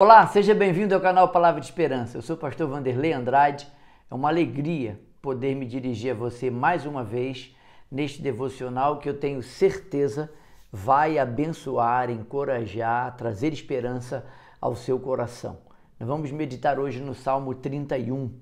Olá, seja bem-vindo ao canal Palavra de Esperança. Eu sou o pastor Vanderlei Andrade. É uma alegria poder me dirigir a você mais uma vez neste devocional que eu tenho certeza vai abençoar, encorajar, trazer esperança ao seu coração. Nós vamos meditar hoje no Salmo 31.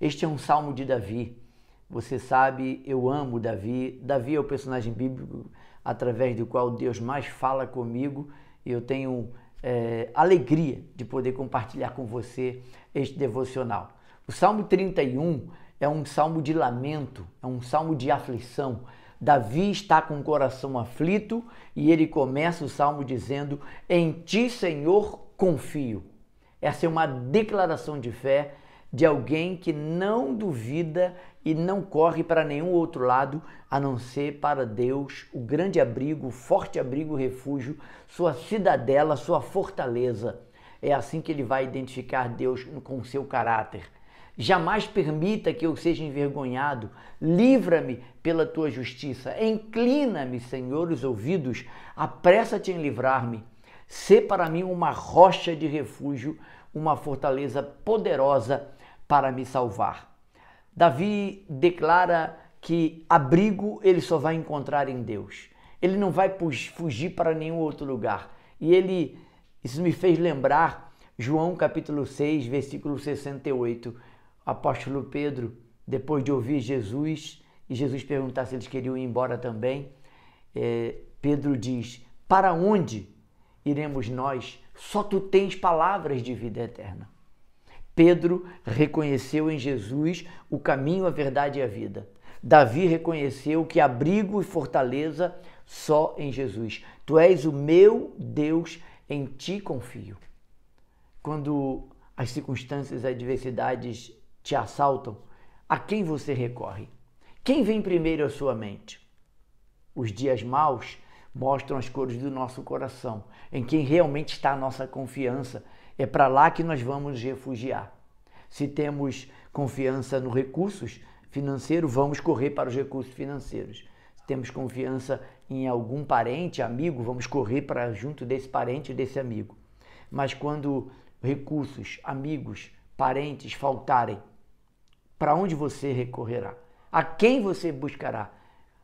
Este é um salmo de Davi. Você sabe, eu amo Davi. Davi é o personagem bíblico através do qual Deus mais fala comigo e eu tenho é, alegria de poder compartilhar com você este devocional. O Salmo 31 é um salmo de lamento, é um salmo de aflição. Davi está com o coração aflito e ele começa o salmo dizendo: Em ti, Senhor, confio. Essa é uma declaração de fé de alguém que não duvida e não corre para nenhum outro lado a não ser para Deus, o grande abrigo, o forte abrigo, o refúgio, sua cidadela, sua fortaleza. É assim que ele vai identificar Deus com seu caráter. Jamais permita que eu seja envergonhado. Livra-me pela tua justiça. Inclina-me, Senhor, os ouvidos. Apressa-te em livrar-me. Sê para mim uma rocha de refúgio, uma fortaleza poderosa para me salvar. Davi declara que abrigo ele só vai encontrar em Deus. Ele não vai fugir para nenhum outro lugar. E ele isso me fez lembrar João capítulo 6, versículo 68. Apóstolo Pedro, depois de ouvir Jesus e Jesus perguntar se eles queriam ir embora também, é, Pedro diz: Para onde iremos nós? Só tu tens palavras de vida eterna. Pedro reconheceu em Jesus o caminho, a verdade e a vida. Davi reconheceu que abrigo e fortaleza só em Jesus. Tu és o meu Deus, em ti confio. Quando as circunstâncias e adversidades te assaltam, a quem você recorre? Quem vem primeiro à sua mente? Os dias maus mostram as cores do nosso coração, em quem realmente está a nossa confiança é para lá que nós vamos refugiar. Se temos confiança nos recursos financeiros, vamos correr para os recursos financeiros. Se temos confiança em algum parente, amigo, vamos correr para junto desse parente desse amigo. Mas quando recursos, amigos, parentes faltarem, para onde você recorrerá? A quem você buscará?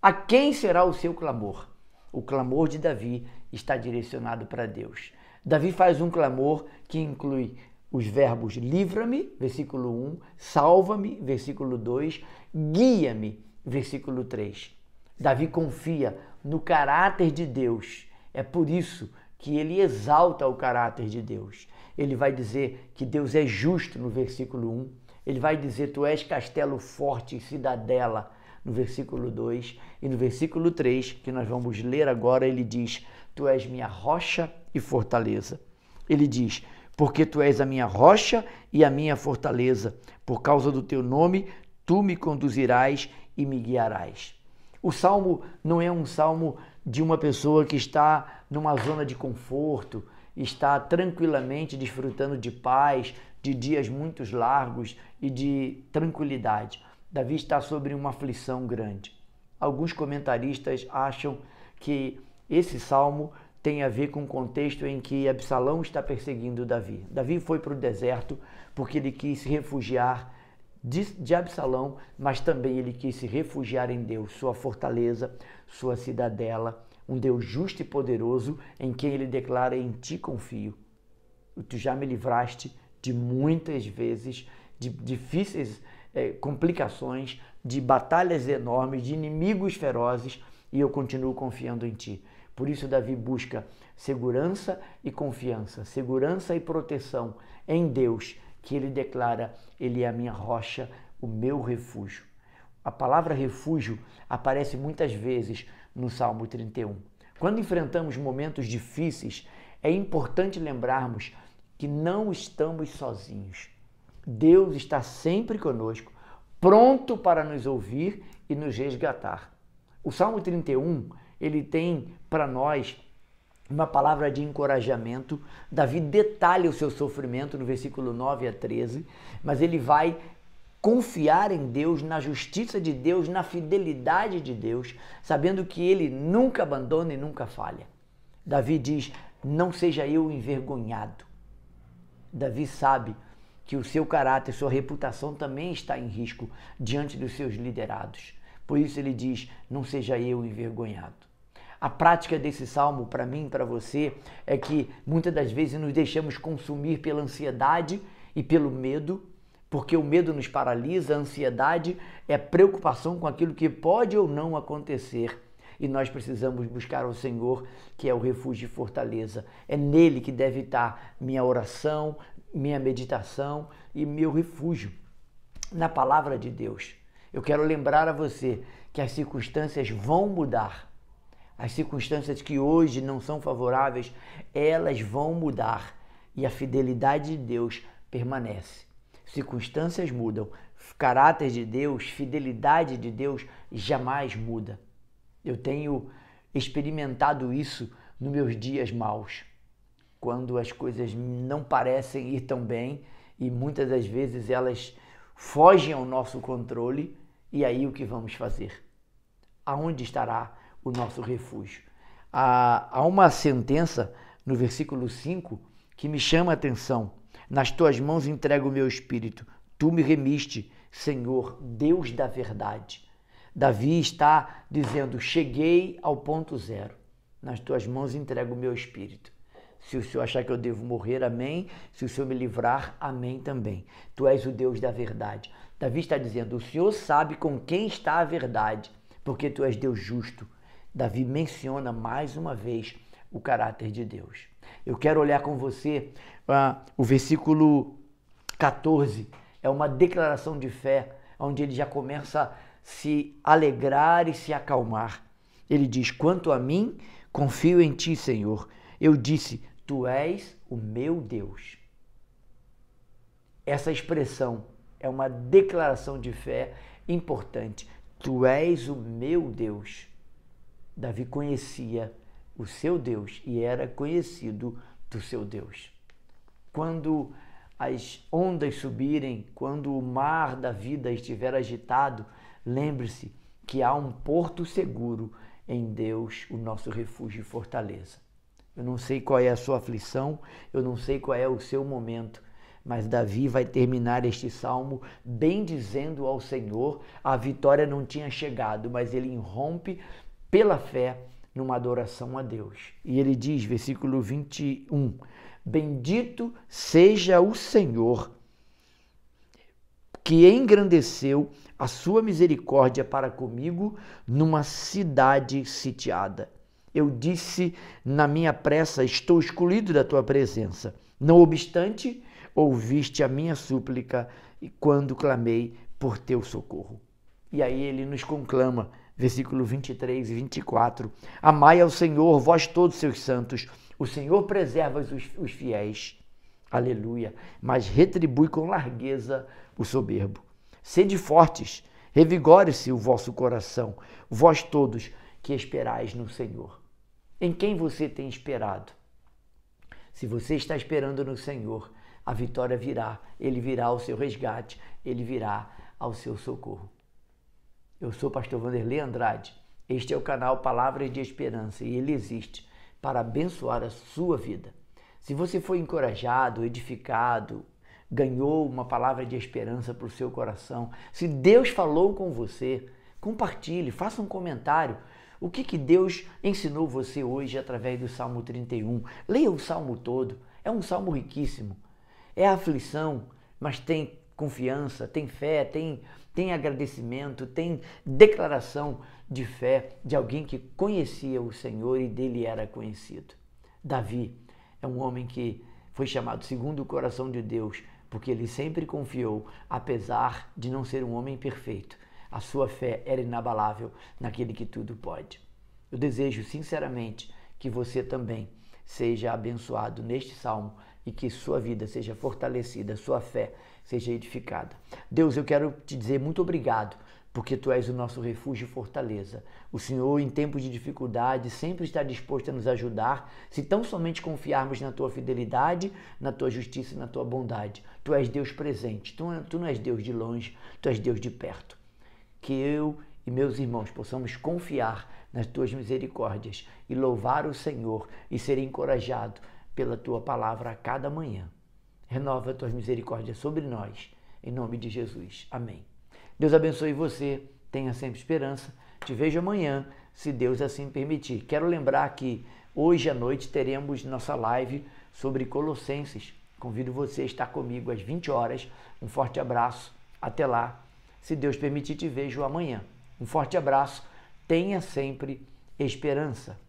A quem será o seu clamor? O clamor de Davi está direcionado para Deus. Davi faz um clamor que inclui os verbos livra-me, versículo 1, salva-me, versículo 2, guia-me, versículo 3. Davi confia no caráter de Deus. É por isso que ele exalta o caráter de Deus. Ele vai dizer que Deus é justo no versículo 1. Ele vai dizer: Tu és castelo forte e cidadela no versículo 2. E no versículo 3, que nós vamos ler agora, ele diz: Tu és minha rocha e fortaleza. Ele diz: Porque tu és a minha rocha e a minha fortaleza, por causa do teu nome, tu me conduzirás e me guiarás. O salmo não é um salmo de uma pessoa que está numa zona de conforto, está tranquilamente desfrutando de paz, de dias muito largos e de tranquilidade. Davi está sobre uma aflição grande. Alguns comentaristas acham que esse salmo tem a ver com o contexto em que Absalão está perseguindo Davi. Davi foi para o deserto porque ele quis se refugiar de, Absalão, mas também ele quis se refugiar em Deus, sua fortaleza, sua cidadela, um Deus justo e poderoso em quem ele declara: Em ti confio. Tu já me livraste de muitas vezes, de difíceis eh, complicações, de batalhas enormes, de inimigos ferozes, e eu continuo confiando em ti. Por isso, Davi busca segurança e confiança, segurança e proteção em Deus, que ele declara: Ele é a minha rocha, o meu refúgio. A palavra refúgio aparece muitas vezes no Salmo 31. Quando enfrentamos momentos difíceis, é importante lembrarmos que não estamos sozinhos. Deus está sempre conosco, pronto para nos ouvir e nos resgatar. O Salmo 31 ele tem para nós uma palavra de encorajamento. Davi detalha o seu sofrimento no versículo 9 a 13, mas ele vai confiar em Deus, na justiça de Deus, na fidelidade de Deus, sabendo que ele nunca abandona e nunca falha. Davi diz: Não seja eu envergonhado. Davi sabe que o seu caráter, sua reputação também está em risco diante dos seus liderados. Por isso ele diz: Não seja eu envergonhado. A prática desse salmo, para mim e para você, é que muitas das vezes nos deixamos consumir pela ansiedade e pelo medo, porque o medo nos paralisa, a ansiedade é preocupação com aquilo que pode ou não acontecer. E nós precisamos buscar o Senhor, que é o refúgio e fortaleza. É nele que deve estar minha oração, minha meditação e meu refúgio na palavra de Deus. Eu quero lembrar a você que as circunstâncias vão mudar. As circunstâncias que hoje não são favoráveis, elas vão mudar e a fidelidade de Deus permanece. Circunstâncias mudam, caráter de Deus, fidelidade de Deus jamais muda. Eu tenho experimentado isso nos meus dias maus, quando as coisas não parecem ir tão bem e muitas das vezes elas fogem ao nosso controle e aí o que vamos fazer? Aonde estará o nosso refúgio? Há, uma sentença no versículo 5 que me chama a atenção. Nas tuas mãos entrego o meu espírito. Tu me remiste, Senhor, Deus da verdade. Davi está dizendo: Cheguei ao ponto zero. Nas tuas mãos entrego o meu espírito. Se o Senhor achar que eu devo morrer, amém. Se o Senhor me livrar, amém também. Tu és o Deus da verdade. Davi está dizendo: O Senhor sabe com quem está a verdade, porque tu és Deus justo. Davi menciona mais uma vez o caráter de Deus. Eu quero olhar com você ah, o versículo 14. É uma declaração de fé, onde ele já começa a se alegrar e se acalmar. Ele diz: Quanto a mim, confio em ti, Senhor. Eu disse: Tu és o meu Deus. Essa expressão é uma declaração de fé importante. Tu és o meu Deus. Davi conhecia o seu Deus e era conhecido do seu Deus. Quando as ondas subirem, quando o mar da vida estiver agitado, lembre-se que há um porto seguro em Deus, o nosso refúgio e fortaleza. Eu não sei qual é a sua aflição, eu não sei qual é o seu momento, mas Davi vai terminar este salmo bem dizendo ao Senhor: a vitória não tinha chegado, mas ele irrompe pela fé numa adoração a Deus. E ele diz, versículo 21, Bendito seja o Senhor, que engrandeceu a sua misericórdia para comigo numa cidade sitiada eu disse na minha pressa: Estou escolhido da tua presença. Não obstante, ouviste a minha súplica e quando clamei por teu socorro. E aí ele nos conclama, versículo 23 e 24: Amai ao Senhor, vós todos seus santos, o Senhor preserva os, os fiéis. Aleluia! Mas retribui com largueza o soberbo. Sede fortes, revigore-se o vosso coração, vós todos que esperais no Senhor. Em quem você tem esperado? Se você está esperando no Senhor, a vitória virá, ele virá ao seu resgate, ele virá ao seu socorro. Eu sou o pastor Vanderlei Andrade. Este é o canal Palavras de Esperança e ele existe para abençoar a sua vida. Se você foi encorajado, edificado, ganhou uma palavra de esperança para o seu coração, se Deus falou com você, compartilhe, faça um comentário. O que, que Deus ensinou você hoje através do Salmo 31? Leia o salmo todo. É um salmo riquíssimo. É aflição, mas tem confiança, tem fé, tem, tem agradecimento, tem declaração de fé de alguém que conhecia o Senhor e dele era conhecido. Davi é um homem que foi chamado segundo o coração de Deus, porque ele sempre confiou, apesar de não ser um homem perfeito, a sua fé era inabalável naquele que tudo pode. Eu desejo sinceramente que você também seja abençoado neste salmo e que sua vida seja fortalecida, sua fé seja edificada. Deus, eu quero te dizer muito obrigado, porque tu és o nosso refúgio e fortaleza. O Senhor, em tempos de dificuldade, sempre está disposto a nos ajudar, se tão somente confiarmos na tua fidelidade, na tua justiça e na tua bondade. Tu és Deus presente, tu, tu não és Deus de longe, tu és Deus de perto que eu e meus irmãos possamos confiar nas tuas misericórdias e louvar o Senhor e ser encorajado pela tua palavra a cada manhã. Renova as tuas misericórdias sobre nós, em nome de Jesus. Amém. Deus abençoe você, tenha sempre esperança. Te vejo amanhã, se Deus assim permitir. Quero lembrar que hoje à noite teremos nossa live sobre Colossenses. Convido você a estar comigo às 20 horas. Um forte abraço. Até lá. Se Deus permitir, te vejo amanhã. Um forte abraço. Tenha sempre esperança.